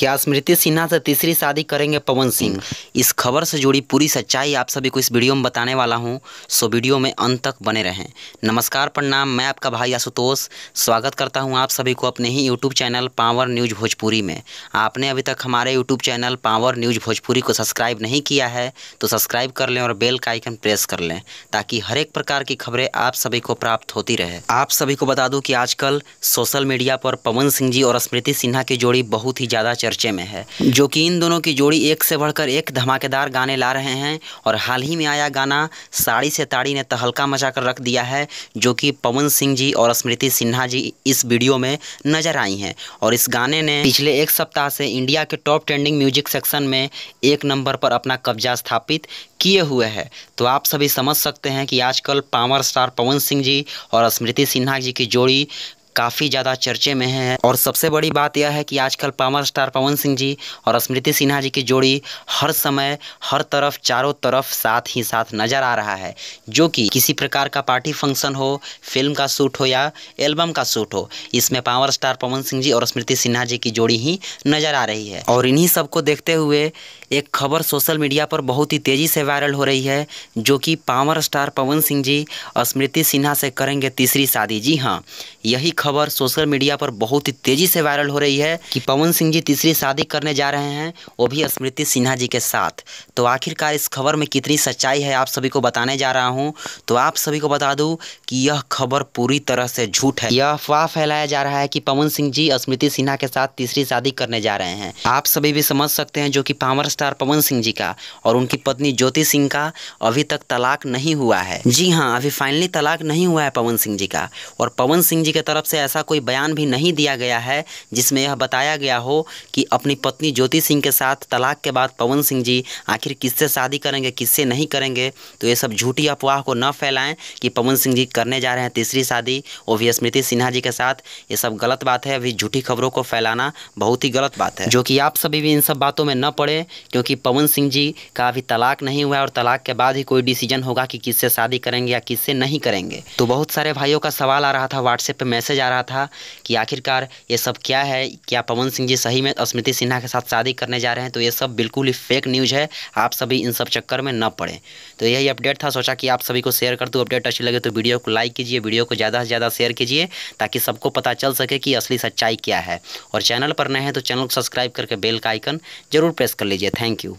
क्या स्मृति सिन्हा से तीसरी शादी करेंगे पवन सिंह हम्म। इस खबर से जुड़ी पूरी सच्चाई आप सभी को इस वीडियो में बताने वाला हूं सो वीडियो में अंत तक बने रहें नमस्कार प्रणाम मैं आपका भाई आशुतोष स्वागत करता हूं आप सभी को अपने ही YouTube channel power news Bhojpuri में आपने अभी तक हमारे YouTube channel power news Bhojpuri को सब्सक्राइब नहीं किया है तो सब्सक्राइब कर लें और बेल का आइकन प्रेस कर लें ताकि हर एक प्रकार की खबरें आप सभी को प्राप्त होती रहे आप सभी को बता दूँ कि आजकल सोशल मीडिया पर पवन सिंह जी और स्मृति सिन्हा की जोड़ी बहुत ही ज़्यादा चर्चे में है जो कि इन दोनों की जोड़ी एक से बढ़कर एक धमाकेदार गाने ला रहे हैं और हाल ही में आया गाना साड़ी से ताड़ी ने तहलका मचा कर रख दिया है जो कि पवन सिंह जी और स्मृति सिन्हा जी इस वीडियो में नजर आई हैं और इस गाने ने पिछले एक सप्ताह से इंडिया के टॉप ट्रेंडिंग म्यूजिक सेक्शन में एक नंबर पर अपना कब्जा स्थापित किए हुए है तो आप सभी समझ सकते हैं कि आजकल पावर स्टार पवन सिंह जी और स्मृति सिन्हा जी की जोड़ी काफ़ी ज़्यादा चर्चे में है और सबसे बड़ी बात यह है कि आजकल पावर स्टार पवन सिंह जी और स्मृति सिन्हा जी की जोड़ी हर समय हर तरफ चारों तरफ साथ ही साथ नज़र आ रहा है जो कि किसी प्रकार का पार्टी फंक्शन हो फिल्म का शूट हो या एल्बम का शूट हो इसमें पावर स्टार पवन सिंह जी और स्मृति सिन्हा जी की जोड़ी ही नज़र आ रही है और इन्हीं सबको देखते हुए एक खबर सोशल मीडिया पर बहुत ही तेज़ी से वायरल हो रही है जो कि पावर स्टार पवन सिंह जी स्मृति सिन्हा से करेंगे तीसरी शादी जी हाँ यही खबर सोशल मीडिया पर बहुत ही तेजी से वायरल हो रही है कि पवन सिंह जी तीसरी शादी करने जा रहे हैं वो भी स्मृति सिन्हा जी के साथ तो आखिरकार इस खबर में कितनी सच्चाई है आप सभी को बताने जा रहा हूँ तो आप सभी को बता दूँ कि यह खबर पूरी तरह से झूठ है यह अफवाह फैलाया जा रहा है कि पवन सिंह जी स्मृति सिन्हा के साथ तीसरी शादी करने जा रहे हैं आप सभी भी समझ सकते हैं जो कि पावर स्टार पवन सिंह जी का और उनकी पत्नी ज्योति सिंह का अभी तक तलाक नहीं हुआ है जी हाँ अभी फाइनली तलाक नहीं हुआ है पवन सिंह जी का और पवन सिंह जी के तरफ से ऐसा कोई बयान भी नहीं दिया गया है जिसमें यह बताया गया हो कि अपनी पत्नी ज्योति सिंह के साथ तलाक के बाद पवन सिंह जी आखिर किससे शादी करेंगे किससे नहीं करेंगे तो ये सब झूठी अफवाह को न फैलाएं कि पवन सिंह जी करने जा रहे हैं तीसरी शादी वो भी स्मृति सिन्हा जी के साथ ये सब गलत बात है अभी झूठी खबरों को फैलाना बहुत ही गलत बात है जो कि आप सभी भी इन सब बातों में न पड़े क्योंकि पवन सिंह जी का अभी तलाक नहीं हुआ और तलाक के बाद ही कोई डिसीजन होगा कि किससे शादी करेंगे या किससे नहीं करेंगे तो बहुत सारे भाइयों का सवाल आ रहा था व्हाट्सएप पर मैसेज जा रहा था कि आखिरकार ये सब क्या है क्या पवन सिंह जी सही में स्मृति सिन्हा के साथ शादी करने जा रहे हैं तो ये सब बिल्कुल ही फेक न्यूज़ है आप सभी इन सब चक्कर में न पड़े तो यही अपडेट था सोचा कि आप सभी को शेयर कर दूँ अपडेट अच्छी लगे तो वीडियो को लाइक कीजिए वीडियो को ज़्यादा से ज़्यादा शेयर कीजिए ताकि सबको पता चल सके कि असली सच्चाई क्या है और चैनल पर नए हैं तो चैनल को सब्सक्राइब करके बेल का आइकन जरूर प्रेस कर लीजिए थैंक यू